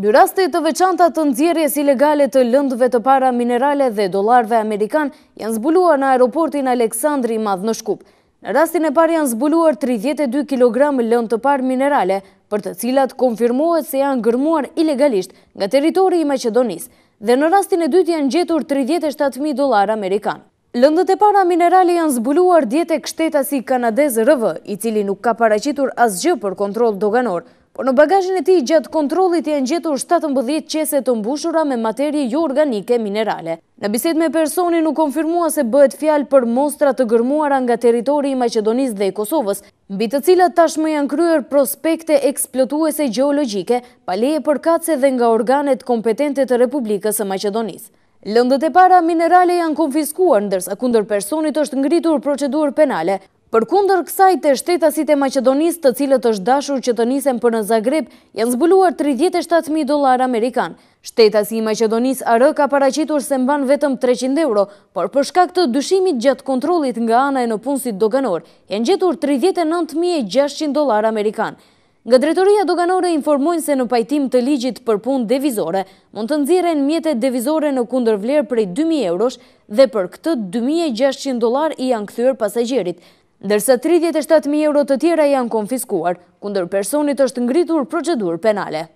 Në rastet të veçanta të nxjerrjes ilegale të lëndëve të para minerale dhe dollarëve amerikan janë zbuluar në aeroportin Aleksandri i Madh në Shkup. Në rastin e parë janë zbuluar 32 kg lëndë të par minerale, për të cilat konfirmohet se janë gërmuar ilegalisht nga territori i Maqedonisë. Dhe në rastin e dytë janë gjetur 37000 dolar amerikan. Lëndët e para minerale janë zbuluar dje tek shtetasi kanadez RV, i cili nuk ka paraqitur asgjë për kontroll doganor. Por në bagajin e ti gjatë kontrolit janë gjetur 17 qese të mbushura me materje ju jo organike minerale. Në biset me personi nuk konfirmua se bëhet fjalë për mostra të gërmuara nga teritori i Macedonis dhe i Kosovës, mbi të cilat tashmë janë kryer prospekte eksplotuese geologike, paleje për kace dhe nga organet kompetente të Republikës e Macedonis. Lëndët e para minerale janë konfiskuar, ndërsa kunder personit është ngritur procedur penale, Për kundër kësaj të shtetasit e Macedonis të cilët është dashur që të nisen për në Zagreb, janë zbuluar 37.000 dolar Amerikan. Shtetasi i Macedonis arë ka paracitur se mban vetëm 300 euro, por përshka këtë dyshimit gjatë kontrolit nga anaj në punësit doganor, janë gjetur 39.600 dolar Amerikan. Nga dretoria doganore informojnë se në pajtim të ligjit për punë devizore, mund të nzire në mjetet devizore në kundër vlerë për 2.000 eurosh dhe për këtë 2.600 dolar i janë këthyrë pasajgjerit dërsa 37.000 euro të tjera janë konfiskuar, kunder personit është ngritur procedur penale.